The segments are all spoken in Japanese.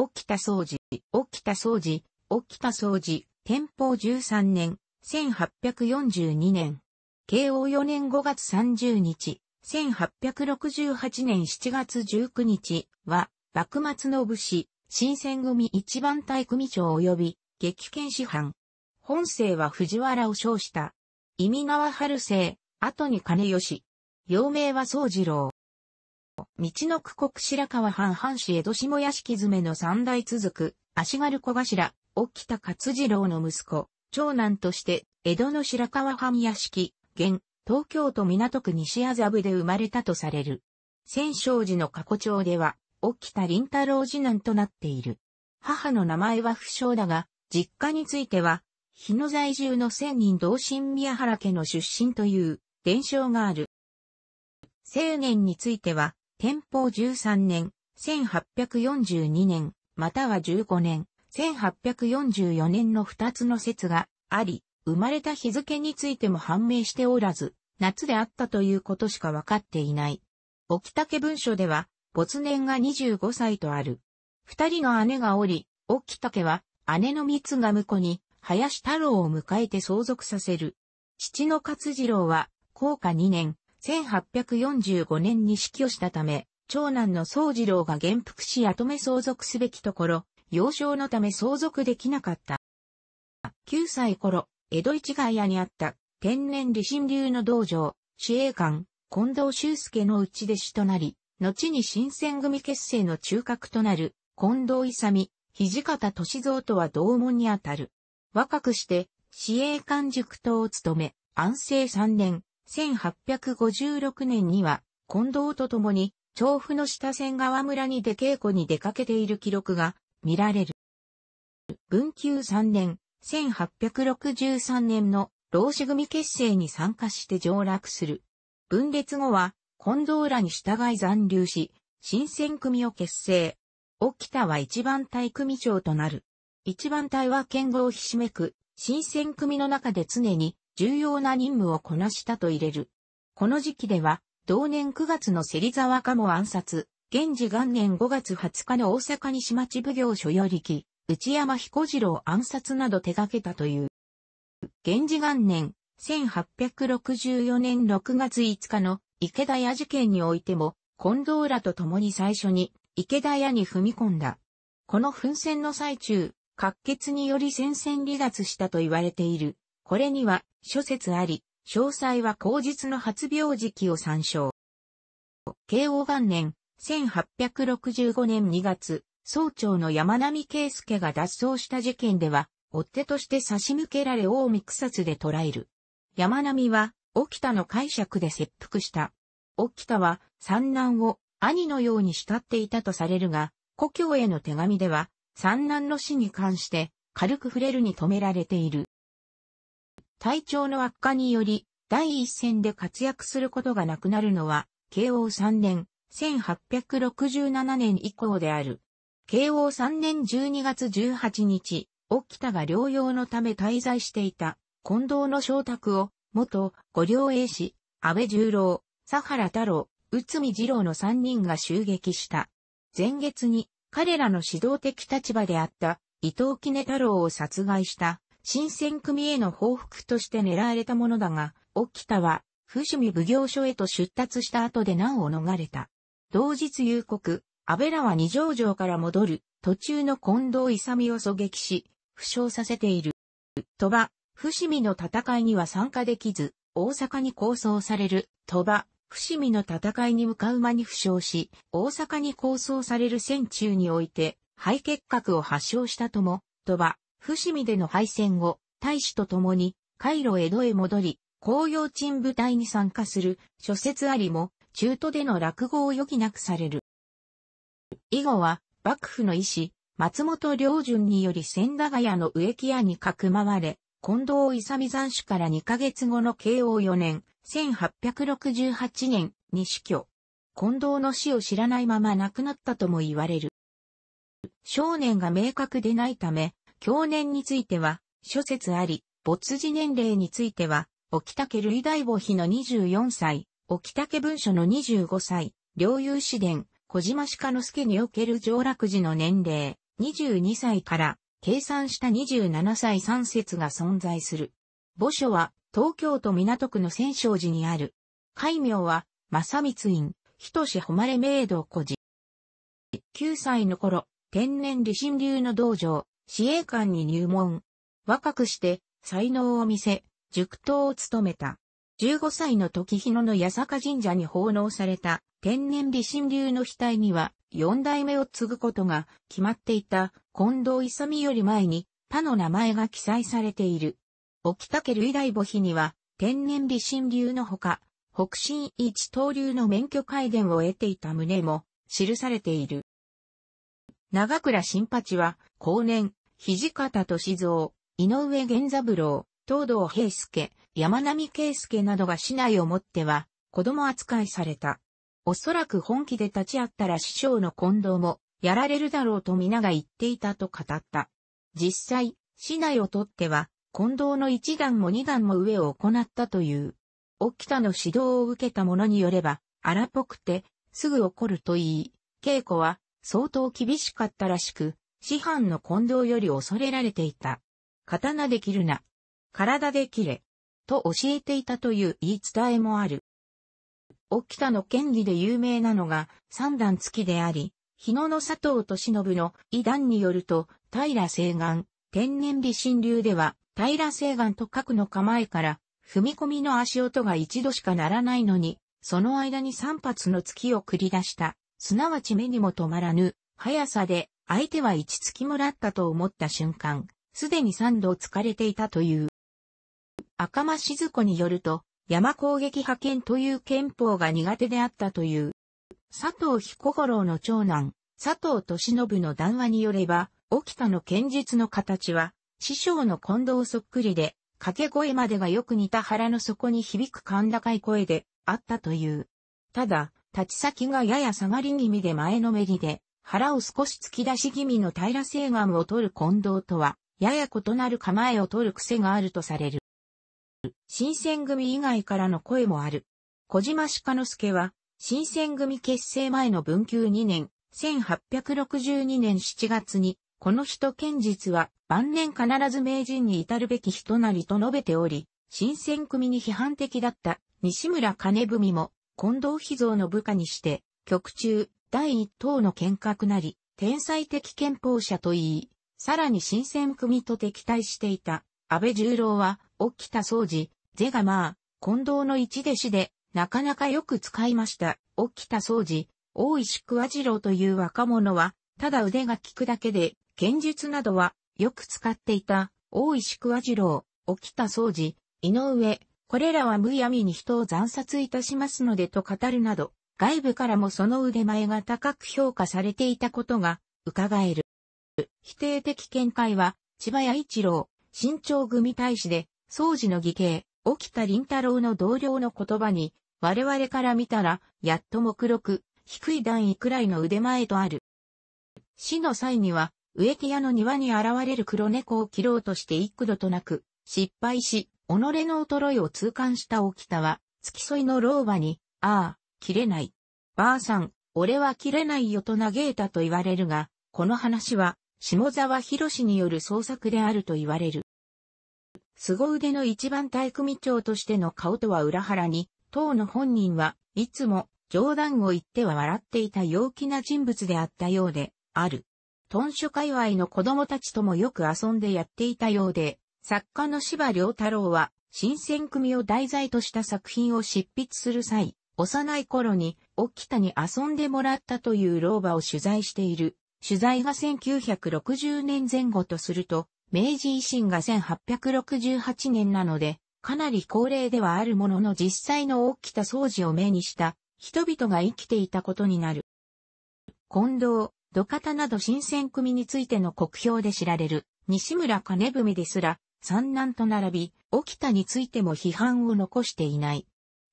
沖田総司、沖田総司、沖田総司、天保13年、1842年。慶応4年5月30日、1868年7月19日は、幕末の武士、新選組一番隊組長及び、激剣師範。本姓は藤原を称した。意味川春生、後に金吉。幼名は総次郎。道の区国白川藩藩士江戸下屋敷詰めの三代続く、足軽小頭、沖田勝次郎の息子、長男として、江戸の白川藩屋敷、現、東京都港区西麻布で生まれたとされる。千勝寺の過去町では、沖田林太郎次男となっている。母の名前は不詳だが、実家については、日野在住の千人同心宮原家の出身という伝承がある。青年については、天保13年、1842年、または15年、1844年の2つの説があり、生まれた日付についても判明しておらず、夏であったということしかわかっていない。沖竹文書では、没年が25歳とある。二人の姉がおり、沖竹は姉の三つが婿に林太郎を迎えて相続させる。父の勝次郎は、高下2年、1845年に死去したため、長男の宗次郎が元服し後目相続すべきところ、幼少のため相続できなかった。9歳頃、江戸市外屋にあった天然理心流の道場、司令官、近藤修介のうち弟子となり、後に新選組結成の中核となる近藤勇、土方歳三とは同門にあたる。若くして、市営官塾等を務め、安政3年、1856年には、近藤と共に、調布の下千川村に出稽古に出かけている記録が見られる。文久3年、1863年の老子組結成に参加して上落する。分裂後は、近藤らに従い残留し、新選組を結成。沖田は一番隊組長となる。一番隊は剣豪ひしめく、新選組の中で常に重要な任務をこなしたと入れる。この時期では、同年9月の芹沢鴨暗殺、現時元年5月20日の大阪西町奉行所よりき、内山彦次郎暗殺など手掛けたという。現時元年、1864年6月5日の池田屋事件においても、近藤らと共に最初に池田屋に踏み込んだ。この奮戦の最中、滑血により戦線離脱したと言われているこれには諸説あり、詳細は後日の発病時期を参照。慶応元年、1865年2月、総長の山並圭介が脱走した事件では、追っ手として差し向けられ大見草津で捕らえる。山並は、沖田の解釈で切腹した。沖田は、三男を兄のように慕っていたとされるが、故郷への手紙では、三男の死に関して、軽く触れるに止められている。体調の悪化により、第一線で活躍することがなくなるのは、慶応3年、1867年以降である。慶応3年12月18日、沖田が療養のため滞在していた、近藤の昇宅を、元、五両英氏、安倍十郎、佐原太郎、内海二郎の3人が襲撃した。前月に、彼らの指導的立場であった、伊藤杵太郎を殺害した、新選組への報復として狙われたものだが、沖田は、伏見奉行所へと出立した後で難を逃れた。同日夕刻、安倍らは二条城から戻る、途中の近藤勇を狙撃し、負傷させている。鳥羽、伏見の戦いには参加できず、大阪に構想される、鳥羽、伏見の戦いに向かう間に負傷し、大阪に構想される戦中において、肺結核を発症したとも、鳥羽、伏見での敗戦後、大使と共に、回路江戸へ戻り、紅葉鎮部隊に参加する諸説ありも、中途での落語を余儀なくされる。以後は、幕府の医師、松本良順により千駄ヶ谷の植木屋にかくまわれ、近藤勇残首から2ヶ月後の慶応4年、1868年に死去。近藤の死を知らないまま亡くなったとも言われる。少年が明確でないため、享年については、諸説あり、没字年齢については、沖竹類大母妃の24歳、沖竹文書の25歳、領有市伝、小島鹿之助における上洛時の年齢、22歳から、計算した27歳3節が存在する。墓所は、東京都港区の千勝寺にある。戒名は、正光院、人志誉れ名道古寺。9歳の頃、天然理心流の道場、自衛官に入門。若くして才能を見せ、塾頭を務めた。15歳の時日野の八坂神社に奉納された天然理神流の額には四代目を継ぐことが決まっていた近藤勇より前に他の名前が記載されている。沖竹類大母碑には天然理神流のほか、北進一刀流の免許改伝を得ていた旨も記されている。長倉新八は後年、土方歳三、井上源三郎、東堂平介、山並圭介などが市内をもっては、子供扱いされた。おそらく本気で立ち会ったら師匠の近藤も、やられるだろうと皆が言っていたと語った。実際、市内をとっては、近藤の一段も二段も上を行ったという。沖田の指導を受けた者によれば、荒っぽくて、すぐ怒るといい、稽古は相当厳しかったらしく、師範の近藤より恐れられていた。刀で切るな。体で切れ。と教えていたという言い伝えもある。沖田の剣技で有名なのが三段付きであり、日野の佐藤と信の異段によると、平西岸、天然美神流では、平西岸と角の構えから、踏み込みの足音が一度しかならないのに、その間に三発の月を繰り出した、すなわち目にも止まらぬ、速さで相手は一月もらったと思った瞬間、すでに三度疲れていたという。赤間静子によると、山攻撃派遣という憲法が苦手であったという。佐藤彦五郎の長男、佐藤敏信の談話によれば、沖田の剣術の形は、師匠の近藤そっくりで、掛け声までがよく似た腹の底に響く甲高い声であったという。ただ、立ち先がやや下がり気味で前のめりで、腹を少し突き出し気味の平成岸を取る近藤とは、やや異なる構えを取る癖があるとされる。新選組以外からの声もある。小島鹿之助は、新選組結成前の文久2年、1862年7月に、この人堅実は晩年必ず名人に至るべき人なりと述べており、新選組に批判的だった西村金文も近藤秘蔵の部下にして、局中、第一党の見くなり、天才的憲法者と言い、さらに新選組と敵対していた、安倍十郎は、沖田総司、ゼガマー、近藤の一弟子で、なかなかよく使いました。沖田総司、大石桑次郎という若者は、ただ腕が利くだけで、剣術などは、よく使っていた、大石桑次郎、沖田総司、井上、これらは無闇に人を惨殺いたしますのでと語るなど、外部からもその腕前が高く評価されていたことが伺える。否定的見解は、千葉谷一郎、新長組大使で、総時の義兄、沖田林太郎の同僚の言葉に、我々から見たら、やっと目録、低い段位くらいの腕前とある。死の際には、植木屋の庭に現れる黒猫を切ろうとして幾度となく、失敗し、己の衰えを痛感した沖田は、付き添いの老婆に、ああ、切れない。ばあさん、俺は切れないよと嘆いたと言われるが、この話は、下沢博士による創作であると言われる。凄腕の一番体組長としての顔とは裏腹に、当の本人はいつも冗談を言っては笑っていた陽気な人物であったようで、ある。豚書界隈の子供たちともよく遊んでやっていたようで、作家の芝良太郎は、新選組を題材とした作品を執筆する際、幼い頃に、沖田に遊んでもらったという老婆を取材している。取材が1960年前後とすると、明治維新が1868年なので、かなり高齢ではあるものの実際の沖田掃除を目にした人々が生きていたことになる。近藤、土方など新選組についての国評で知られる西村金文ですら、三男と並び、沖田についても批判を残していない。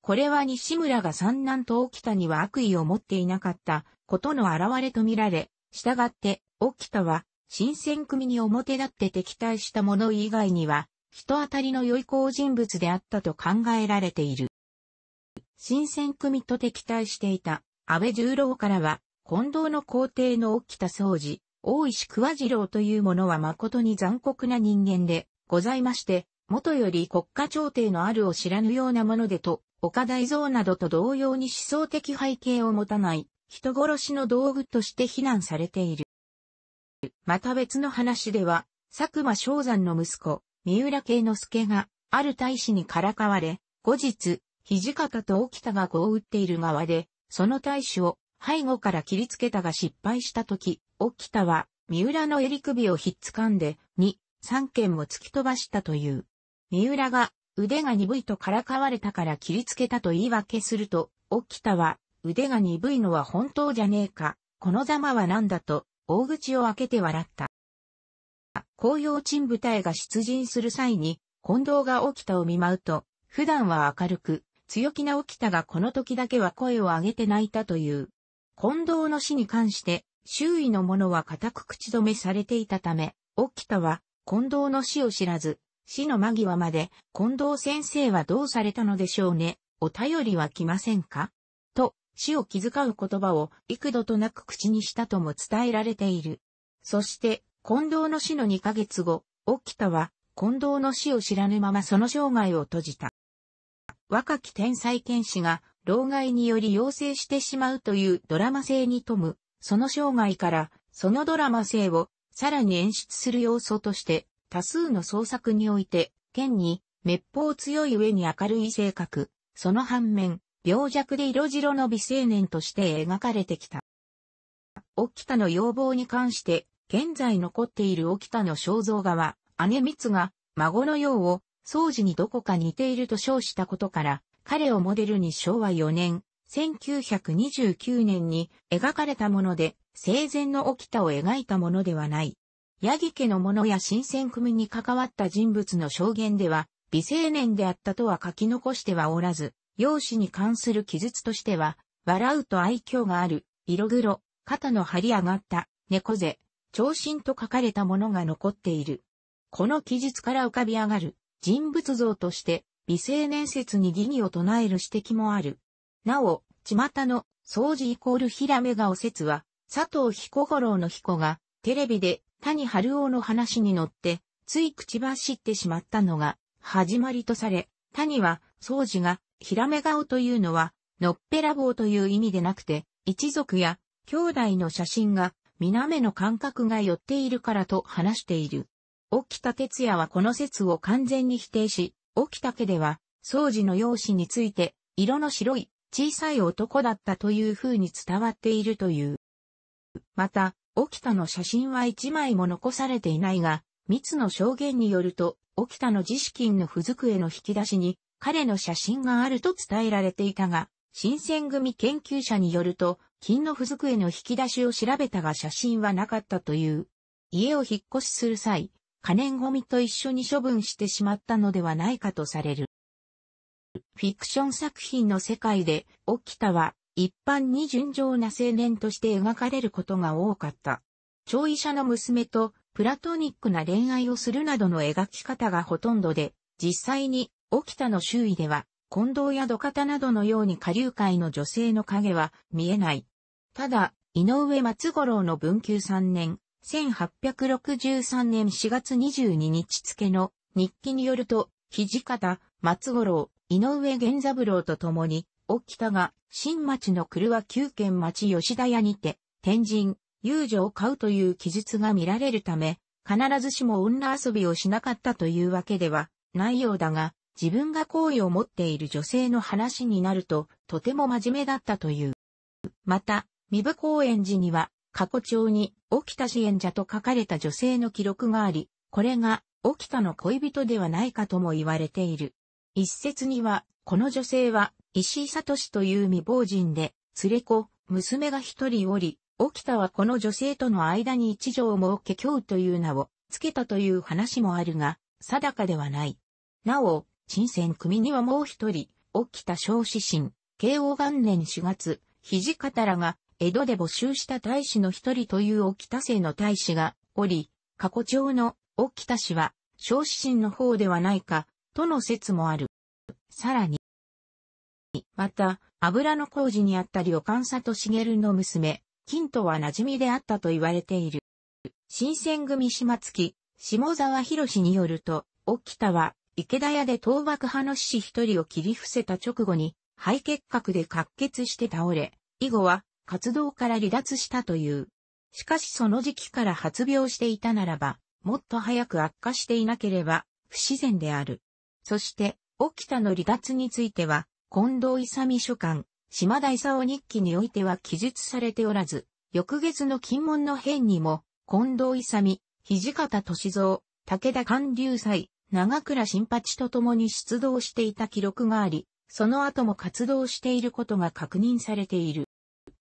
これは西村が三男と沖田には悪意を持っていなかったことの表れとみられ、従って沖田は新選組に表立って敵対した者以外には人当たりの良い好人物であったと考えられている。新選組と敵対していた安倍十郎からは近藤の皇帝の沖田総司、大石桑次郎という者は誠に残酷な人間でございまして、元より国家朝廷のあるを知らぬようなものでと岡大蔵などと同様に思想的背景を持たない人殺しの道具として非難されている。また別の話では、佐久間昭山の息子、三浦慶之助が、ある大使にからかわれ、後日、土方と沖田が碁を打っている側で、その大使を背後から切りつけたが失敗した時、沖田は、三浦の襟首をひっつかんで、に3件も突き飛ばしたという。三浦が腕が鈍いとからかわれたから切りつけたと言い訳すると、起きたは、腕が鈍いのは本当じゃねえか、このざまはなんだと、大口を開けて笑った。紅葉鎮部隊が出陣する際に、近藤が起きたを見舞うと、普段は明るく、強気な起きたがこの時だけは声を上げて泣いたという。近藤の死に関して、周囲の者は固く口止めされていたため、起きたは、近藤の死を知らず、死の間際まで、近藤先生はどうされたのでしょうね、お便りは来ませんかと、死を気遣う言葉を幾度となく口にしたとも伝えられている。そして、近藤の死の2ヶ月後、沖田は、近藤の死を知らぬままその生涯を閉じた。若き天才剣士が、老害により要請してしまうというドラマ性に富む、その生涯から、そのドラマ性を、さらに演出する要素として、多数の捜索において、県に滅法強い上に明るい性格、その反面、病弱で色白の美青年として描かれてきた。沖田の要望に関して、現在残っている沖田の肖像画は、姉光が孫のようを、掃除にどこか似ていると称したことから、彼をモデルに昭和4年、1929年に描かれたもので、生前の沖田を描いたものではない。八木家の者や新選組に関わった人物の証言では、未成年であったとは書き残してはおらず、容姿に関する記述としては、笑うと愛嬌がある、色黒、肩の張り上がった、猫背、長身と書かれたものが残っている。この記述から浮かび上がる人物像として、未成年説に疑義を唱える指摘もある。なお、巷の、掃除イコールヒラメ顔説は、佐藤彦五郎の彦が、テレビで谷春夫の話に乗って、つい口走ってしまったのが、始まりとされ、谷は、掃除が、ひらめ顔というのは、のっぺらぼうという意味でなくて、一族や、兄弟の写真が、皆目の感覚が寄っているからと話している。沖田哲也はこの説を完全に否定し、沖田家では、掃除の容姿について、色の白い、小さい男だったという風に伝わっているという。また、沖田の写真は一枚も残されていないが、密の証言によると、沖田の自資金の付属への引き出しに、彼の写真があると伝えられていたが、新選組研究者によると、金の付属への引き出しを調べたが写真はなかったという。家を引っ越しする際、可燃ゴミと一緒に処分してしまったのではないかとされる。フィクション作品の世界で、沖田は一般に純情な青年として描かれることが多かった。超医者の娘とプラトニックな恋愛をするなどの描き方がほとんどで、実際に、沖田の周囲では、近藤や土方などのように下流界の女性の影は見えない。ただ、井上松五郎の文久3年、1863年4月22日付の日記によると、土方、松五郎、井上源三郎と共に、沖田が、新町の車は旧県町吉田屋にて、天神、遊女を買うという記述が見られるため、必ずしも女遊びをしなかったというわけではないようだが、自分が好意を持っている女性の話になると、とても真面目だったという。また、三部公園寺には、過去帳に、沖田支援者と書かれた女性の記録があり、これが、沖田の恋人ではないかとも言われている。一説には、この女性は、石井聡という未亡人で、連れ子、娘が一人おり、沖田はこの女性との間に一条を設け京という名を付けたという話もあるが、定かではない。なお、陳選組にはもう一人、沖田小子神、慶応元年4月、土方らが、江戸で募集した大使の一人という沖田姓の大使が、おり、過去町の沖田氏は、小子神の方ではないか、との説もある。さらに、また、油の工事にあった旅館里茂の娘、金とは馴染みであったと言われている。新選組島月、下沢博によると、沖田は、池田屋で倒幕派の志士一人を切り伏せた直後に、肺結核で滑血して倒れ、以後は、活動から離脱したという。しかしその時期から発病していたならば、もっと早く悪化していなければ、不自然である。そして、沖田の離脱については、近藤勇書管。島田勲日記においては記述されておらず、翌月の金門の変にも、近藤勇、土方歳三、武田寛流祭、長倉新八と共に出動していた記録があり、その後も活動していることが確認されている。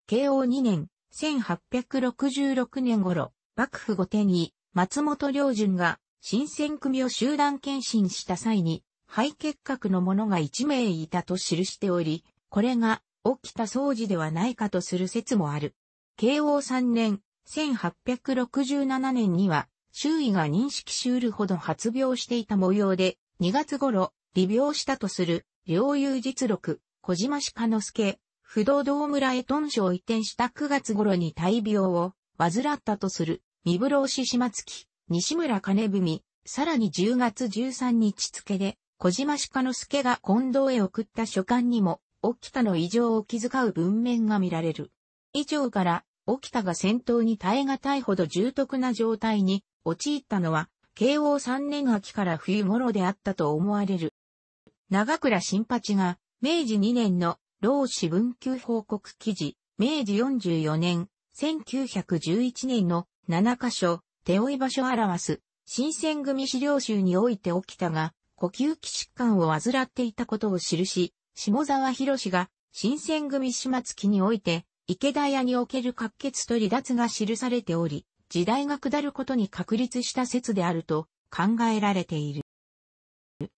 慶応2年、1866年頃、幕府御殿に、松本良順が、新選組を集団検診した際に、肺結核の者が1名いたと記しており、これが起きた掃除ではないかとする説もある。慶応3年、1867年には、周囲が認識しうるほど発病していた模様で、2月頃、離病したとする、領有実録、小島鹿之助、不動堂村へ豚書を移転した9月頃に大病を、患ったとする、三風浪市島月、西村金文、さらに10月13日付で、小島鹿之助が近藤へ送った書簡にも、沖田の異常を気遣う文面が見られる。以上から、沖田が戦闘に耐え難いほど重篤な状態に陥ったのは、慶応3年秋から冬頃であったと思われる。長倉新八が、明治2年の老子文久報告記事、明治44年、1911年の7箇所、手負い場所表す、新選組資料集において沖田が、呼吸器疾患を患っていたことを記し、下沢博が新選組始末期において、池田屋における滑血と離脱が記されており、時代が下ることに確立した説であると考えられている。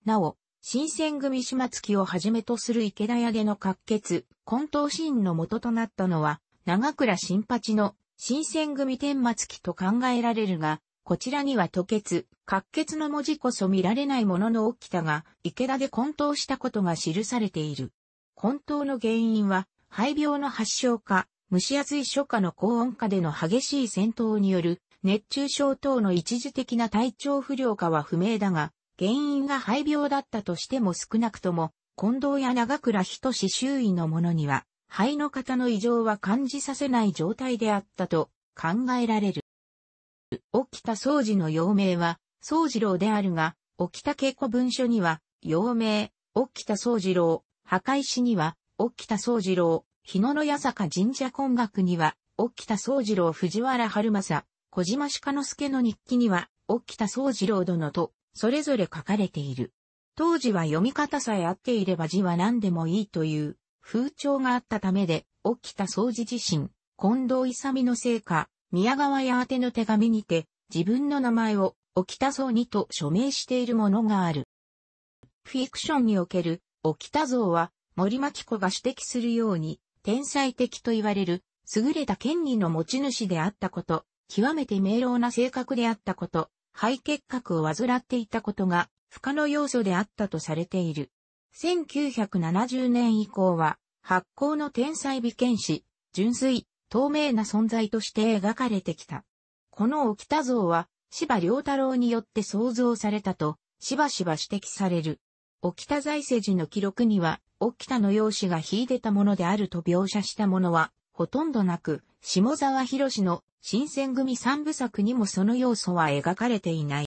なお、新選組始末期をはじめとする池田屋での滑血、混沌シーンの元となったのは、長倉新八の新選組天末期と考えられるが、こちらには吐血、滑血の文字こそ見られないものの起きたが、池田で混沌したことが記されている。混沌の原因は、肺病の発症か、蒸し暑い初夏の高温下での激しい戦闘による熱中症等の一時的な体調不良かは不明だが、原因が肺病だったとしても少なくとも、近藤や長倉仁志周囲の者には、肺の方の異常は感じさせない状態であったと考えられる。沖田総司の幼名は、総次郎であるが、沖田稽古文書には、幼名、沖田総次郎、墓石には、沖田総次郎、日野の八坂神社根学には、沖田総次郎藤原春正、小島鹿之助の日記には、沖田総次郎殿と、それぞれ書かれている。当時は読み方さえ合っていれば字は何でもいいという風潮があったためで、沖田総司自身、近藤勇の成果、宮川屋宛の手紙にて、自分の名前を、沖田像にと署名しているものがある。フィクションにおける、沖田像は、森牧子が指摘するように、天才的と言われる、優れた権利の持ち主であったこと、極めて明朗な性格であったこと、肺結核を患っていたことが、不可の要素であったとされている。1970年以降は、発行の天才美剣士、純粋、透明な存在として描かれてきた。この沖田像は、芝良太郎によって創造されたと、しばしば指摘される。沖田財政寺の記録には、沖田の容姿が秀でたものであると描写したものは、ほとんどなく、下沢博の新選組三部作にもその要素は描かれていない。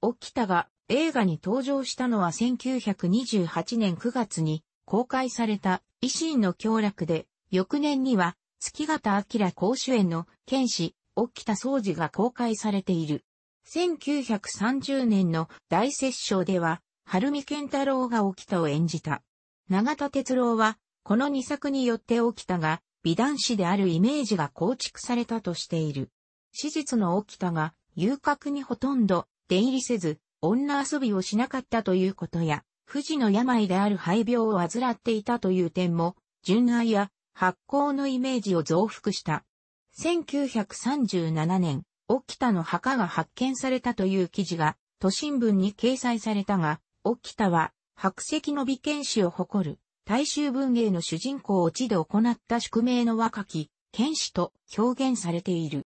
沖田が映画に登場したのは1928年9月に公開された維新の協力で、翌年には月形明公主演の剣士、沖田総司が公開されている。1930年の大摂政では、春見健太郎が沖田を演じた。長田哲郎は、この2作によって沖田が美男子であるイメージが構築されたとしている。史実の沖田が遊郭にほとんど出入りせず、女遊びをしなかったということや、不治の病である肺病を患っていたという点も、純愛や発酵のイメージを増幅した。1937年、沖田の墓が発見されたという記事が都心聞に掲載されたが、沖田は白石の美剣士を誇る大衆文芸の主人公を地で行った宿命の若き剣士と表現されている。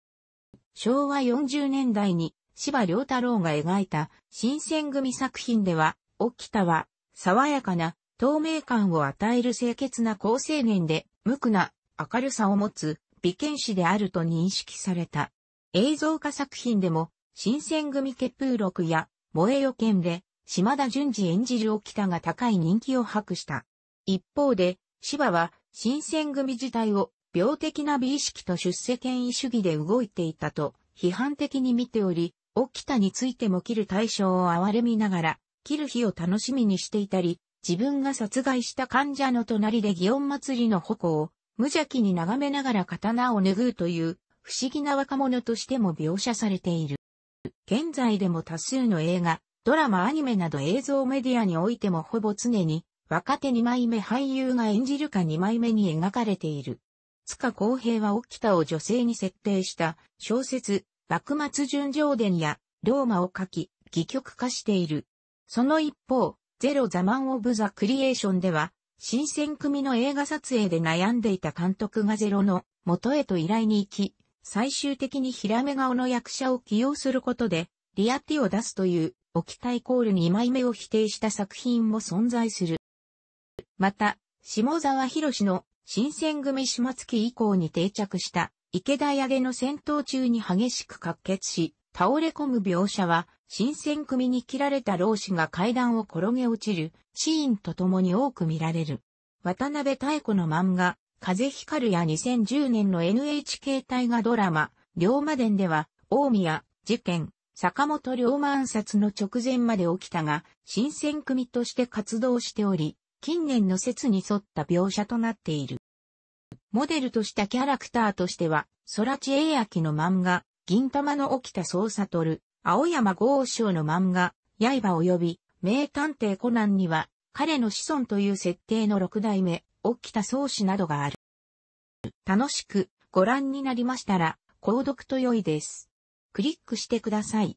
昭和40年代に芝良太郎が描いた新選組作品では、沖田は爽やかな透明感を与える清潔な好青年で無垢な明るさを持つ美剣士であると認識された。映像化作品でも、新選組血風録や、萌えよ剣で、島田淳二演じる沖田が高い人気を博した。一方で、芝は、新選組自体を、病的な美意識と出世権威主義で動いていたと、批判的に見ており、沖田についても切る対象を憐れみながら、切る日を楽しみにしていたり、自分が殺害した患者の隣で祇園祭りの矛を無邪気に眺めながら刀を拭うという不思議な若者としても描写されている。現在でも多数の映画、ドラマアニメなど映像メディアにおいてもほぼ常に若手2枚目俳優が演じるか2枚目に描かれている。塚公平は沖田を女性に設定した小説、幕末純情伝やローマを書き、戯曲化している。その一方、ゼロザマンオブザクリエーションでは、新選組の映画撮影で悩んでいた監督がゼロの元へと依頼に行き、最終的にヒラメ顔の役者を起用することで、リアティを出すという、置きたイコール2枚目を否定した作品も存在する。また、下沢博の新選組始末期以降に定着した池田屋での戦闘中に激しく滑血し、倒れ込む描写は、新選組に切られた老子が階段を転げ落ちるシーンと共に多く見られる。渡辺太子の漫画、風光るや2010年の NHK 大河ドラマ、龍馬伝では、大宮、事件、坂本龍馬暗殺の直前まで起きたが、新選組として活動しており、近年の説に沿った描写となっている。モデルとしたキャラクターとしては、空知英明の漫画、銀玉の起きた捜査とる、青山豪将の漫画、刃及び、名探偵コナンには、彼の子孫という設定の六代目、起きた宗師などがある。楽しくご覧になりましたら、購読と良いです。クリックしてください。